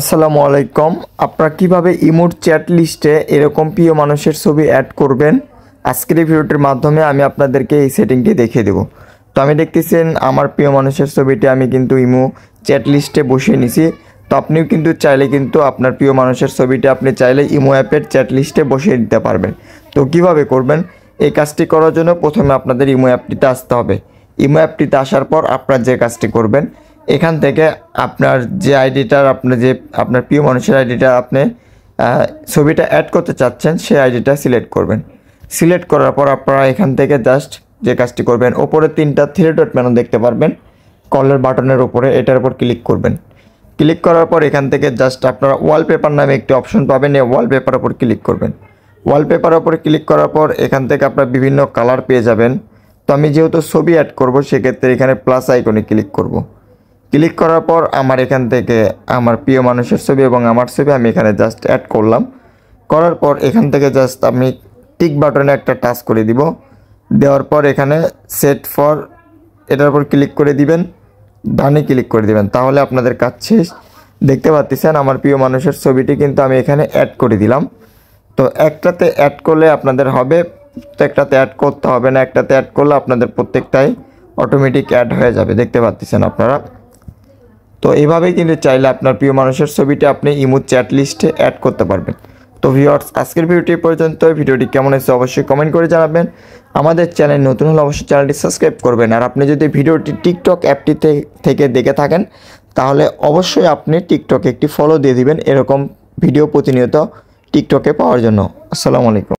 আসসালামু আলাইকুম আপনারা কিভাবে ইমোর চ্যাট লিস্টে এরকম প্রিয় মানুষের ছবি অ্যাড করবেন আজকের এই ভিডিওটির মাধ্যমে আমি আপনাদেরকে এই সেটিংটি দেখিয়ে দেব তো আমি দেখতেছেন আমার প্রিয় মানুষের ছবিটি আমি কিন্তু ইমো চ্যাট লিস্টে বসিয়ে নিছি তো আপনিও কিন্তু চাইলে কিন্তু আপনার প্রিয় মানুষের ছবিটি আপনি চাইলে ইমো অ্যাপের চ্যাট লিস্টে বসিয়ে দিতে পারবেন তো কিভাবে করবেন এই কাজটি করার জন্য প্রথমে আপনাদের ইমো অ্যাপটিতে আসতে হবে ইমো অ্যাপটিতে আসার পর আপনারা যে কাজটি করবেন এখান থেকে আপনার যে আইডিটার আপনার যে আপনার প্রিয় মানুষের আইডিটা আপনি ছবিটা অ্যাড করতে চাচ্ছেন সেই আইডিটা সিলেক্ট করবেন সিলেক্ট করার পর আপনারা এখান থেকে জাস্ট যে কাজটি করবেন ওপরে তিনটা থ্রি ডট মেনু দেখতে পারবেন কলের বাটনের ওপরে এটার উপর ক্লিক করবেন ক্লিক করার পর এখান থেকে জাস্ট আপনারা ওয়ালপেপার নামে একটি অপশন পাবেন এই ওয়ালপেপার উপর ক্লিক করবেন ওয়ালপেপার উপর ক্লিক করার পর এখান থেকে আপনারা বিভিন্ন কালার পেয়ে যাবেন তো আমি যেহেতু ছবি অ্যাড করব সেক্ষেত্রে এখানে প্লাস আইকনে ক্লিক করবো ক্লিক করার পর আমার এখান থেকে আমার প্রিয় মানুষের ছবি এবং আমার ছবি আমি এখানে জাস্ট অ্যাড করলাম করার পর এখান থেকে জাস্ট আমি টিক বাটনে একটা টাচ করে দিব দেওয়ার পর এখানে সেট ফর এটার উপর ক্লিক করে দিবেন ডানে ক্লিক করে দিবেন তাহলে আপনাদের কাজ শেষ দেখতে পাচ্ছেন আমার প্রিয় মানুষের ছবিটি কিন্তু আমি এখানে অ্যাড করে দিলাম তো একটাতে অ্যাড করলে আপনাদের হবে প্রত্যেকটাতে অ্যাড করতে হবে না একটাতে অ্যাড করলে আপনাদের প্রত্যেকটাই অটোমেটিক অ্যাড হয়ে যাবে দেখতে পাচ্ছেন আপনারা তো এভাবেই কিন্তু চাইলে আপনার প্রিয় মানুষের ছবিটি আপনি ইমুদ চ্যাট লিস্টে অ্যাড করতে পারবেন তো ভিউয়ার্স আজকের ভিডিওটি পর্যন্ত ভিডিওটি কেমন হয়েছে অবশ্যই কমেন্ট করে জানাবেন আমাদের চ্যানেল নতুন হলে অবশ্যই চ্যানেলটি সাবস্ক্রাইব করবেন আর আপনি যদি ভিডিওটি টিকটক অ্যাপটি থেকে দেখে থাকেন তাহলে অবশ্যই আপনি টিকটকে একটি ফলো দিয়ে দিবেন এরকম ভিডিও প্রতিনিয়ত টিকটকে পাওয়ার জন্য আসসালামু আলাইকুম